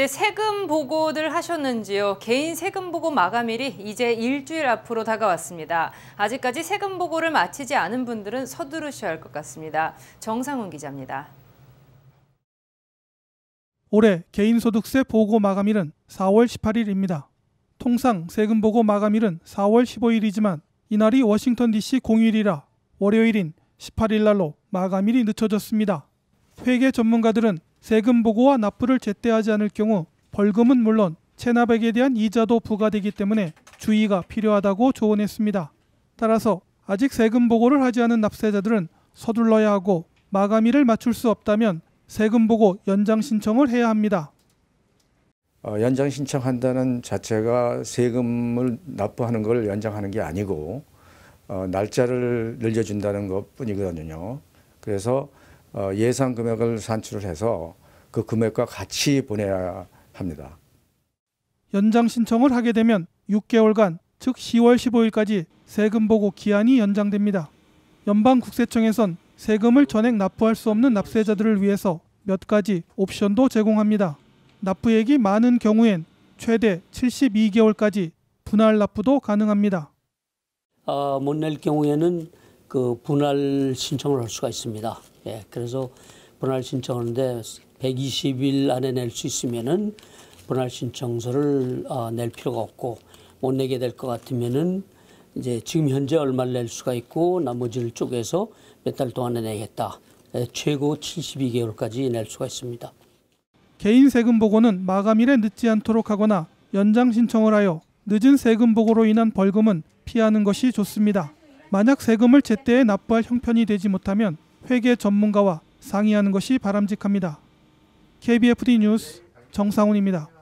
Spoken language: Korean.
네, 세금 보고들 하셨는지요? 개인 세금 보고 마감일이 이제 일주일 앞으로 다가왔습니다. 아직까지 세금 보고를 마치지 않은 분들은 서두르셔야 할 것 같습니다. 정상훈 기자입니다. 올해 개인소득세 보고 마감일은 4월 18일입니다. 통상 세금 보고 마감일은 4월 15일이지만 이날이 워싱턴 DC 공휴일이라 월요일인 18일 날로 마감일이 늦춰졌습니다. 회계 전문가들은 세금 보고와 납부를 제때 하지 않을 경우 벌금은 물론 체납액에 대한 이자도 부과되기 때문에 주의가 필요하다고 조언했습니다. 따라서 아직 세금 보고를 하지 않은 납세자들은 서둘러야 하고 마감일을 맞출 수 없다면 세금 보고 연장 신청을 해야 합니다. 어, 연장 신청한다는 자체가 세금을 납부하는 걸 연장하는 게 아니고 어, 날짜를 늘려준다는 것뿐이거든요. 그래서 어, 예상 금액을 산출을 해서 그 금액과 같이 보내야 합니다. 연장 신청을 하게 되면 6개월간 즉 10월 15일까지 세금 보고 기한이 연장됩니다. 연방국세청에선 세금을 전액 납부할 수 없는 납세자들을 위해서 몇 가지 옵션도 제공합니다. 납부액이 많은 경우엔 최대 72개월까지 분할 납부도 가능합니다. 아, 어, 못낼 경우에는 그 분할 신청을 할 수가 있습니다. 예, 그래서 분할 신청하는데 120일 안에 낼 수 있으면은 분할 신청서를 어, 낼 필요가 없고 못 내게 될 것 같으면은 이제 지금 현재 얼마를 낼 수가 있고 나머지를 쪼개서 몇 달 동안에 내겠다. 예, 최고 72개월까지 낼 수가 있습니다. 개인 세금 보고는 마감일에 늦지 않도록 하거나 연장 신청을 하여 늦은 세금 보고로 인한 벌금은 피하는 것이 좋습니다. 만약 세금을 제때 에 납부할 형편이 되지 못하면 회계 전문가와 상의하는 것이 바람직합니다. KBFD 뉴스 정상훈입니다.